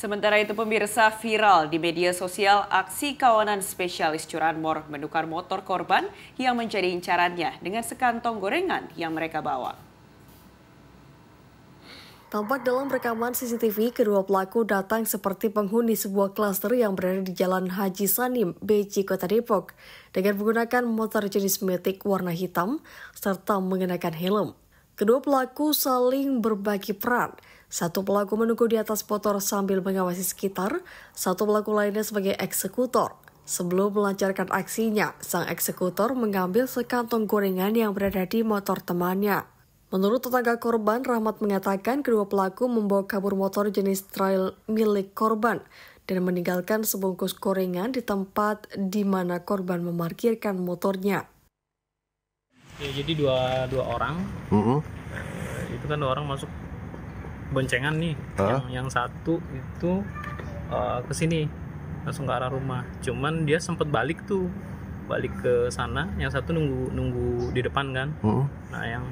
Sementara itu pemirsa viral di media sosial aksi kawanan spesialis curanmor menukar motor korban yang menjadi incarannya dengan sekantong gorengan yang mereka bawa. Tampak dalam rekaman CCTV, kedua pelaku datang seperti penghuni sebuah klaster yang berada di Jalan Haji Sanim, BC Kota Depok, dengan menggunakan motor jenis metik warna hitam serta mengenakan helm. Kedua pelaku saling berbagi peran. Satu pelaku menunggu di atas motor sambil mengawasi sekitar, satu pelaku lainnya sebagai eksekutor. Sebelum melancarkan aksinya, sang eksekutor mengambil sekantong gorengan yang berada di motor temannya. Menurut tetangga korban, Rahmat mengatakan kedua pelaku membawa kabur motor jenis trail milik korban dan meninggalkan sebungkus gorengan di tempat di mana korban memarkirkan motornya ya jadi dua dua orang mm -hmm. uh, itu kan dua orang masuk boncengan nih huh? yang yang satu itu uh, ke sini langsung ke arah rumah cuman dia sempat balik tuh balik ke sana yang satu nunggu nunggu di depan kan mm-hmm. nah yang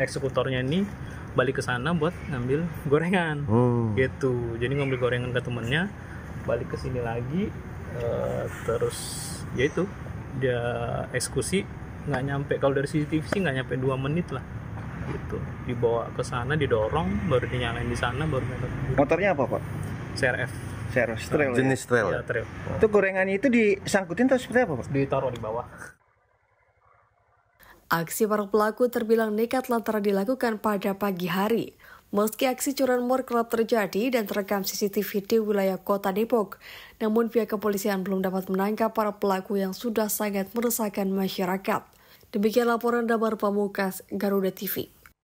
eksekutornya ini balik ke sana buat ngambil gorengan mm. gitu jadi ngambil gorengan ke temennya balik ke sini lagi uh, terus ya itu dia eksekusi nggak nyampe kalau dari CCTV sih nggak nyampe dua menit lah gitu dibawa ke sana didorong baru dinyalain di sana baru mereka motornya apa pak CRF CRF trail jenis ya? trail, ya, trail. Oh. itu gorengannya itu disangkutin terus seperti apa pak ditaruh di bawah Aksi para pelaku terbilang nekat lantaran dilakukan pada pagi hari. Meski aksi curanmor kerap terjadi dan terekam CCTV di wilayah kota Depok, namun pihak kepolisian belum dapat menangkap para pelaku yang sudah sangat meresahkan masyarakat. Demikian laporan Damar Pamukas, Garuda TV.